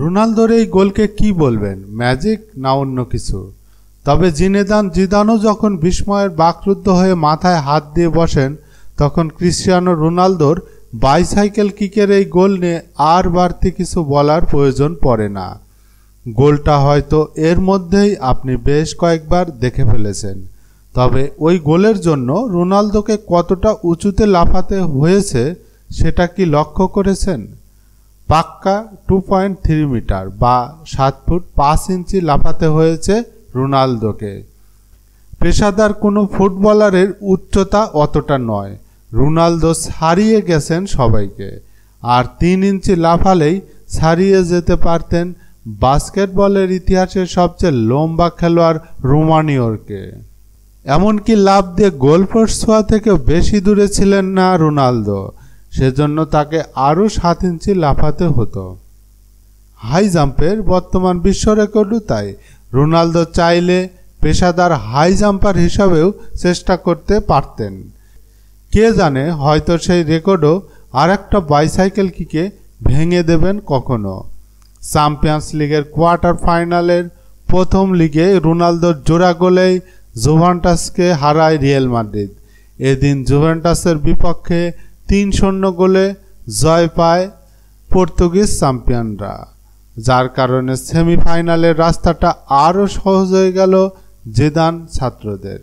রোনালদোর এই গোলকে কি বলবেন ম্যাজিক না অন্য কিছু তবে জিনেদান জিদানও যখন বিস্ময়ের বাকরুদ্ধ হয়ে মাথায় হাত দিয়ে বসেন তখন ক্রিশ্চিয়ানো রোনালদোর বাইসাইকেল কিকের এই গোল নিয়ে আর বাড়তি কিছু বলার প্রয়োজন পড়ে না গোলটা হয়তো এর মধ্যেই আপনি বেশ কয়েকবার দেখে ফেলেছেন তবে ওই গোলের জন্য রোনালদোকে কতটা উঁচুতে লাফাতে হয়েছে সেটা কি লক্ষ্য করেছেন পাক্কা টু পয়েন্ট থ্রি মিটার বা সাত ফুট পাঁচ ইঞ্চি লাফাতে হয়েছে রোনালদোকে পেশাদার কোনো ফুটবলারের উচ্চতা অতটা নয় রোনালদো ছাড়িয়ে গেছেন সবাইকে আর তিন ইঞ্চি লাফালেই ছাড়িয়ে যেতে পারতেন বাস্কেটবলের ইতিহাসের সবচেয়ে লম্বা খেলোয়াড় রোমানিওরকে এমনকি লাভ দিয়ে গোলপোস্ট ছোঁয়া থেকেও বেশি দূরে ছিলেন না রোনালদো সেজন্য তাকে আরও সাত ইঞ্চি লাফাতে হতো হাই জাম্পের বর্তমান বিশ্ব রেকর্ডও তাই রোনালদো চাইলে পেশাদার হাই জাম্পার হিসাবেও চেষ্টা করতে পারতেন কে জানে হয়তো সেই রেকর্ডও আর একটা বাইসাইকেল কিকে ভেঙে দেবেন কখনো চ্যাম্পিয়ন্স লিগের কোয়ার্টার ফাইনালের প্রথম লিগে রোনালদোর জোড়া গোলেই জুভেন্টাসকে হারায় রিয়েল মাদ্রিদ এদিন জুভেন্টাসের বিপক্ষে তিন শূন্য গোলে জয় পায় পর্তুগিজ চ্যাম্পিয়নরা যার কারণে সেমিফাইনালের রাস্তাটা আরও সহজ হয়ে গেল জেদান ছাত্রদের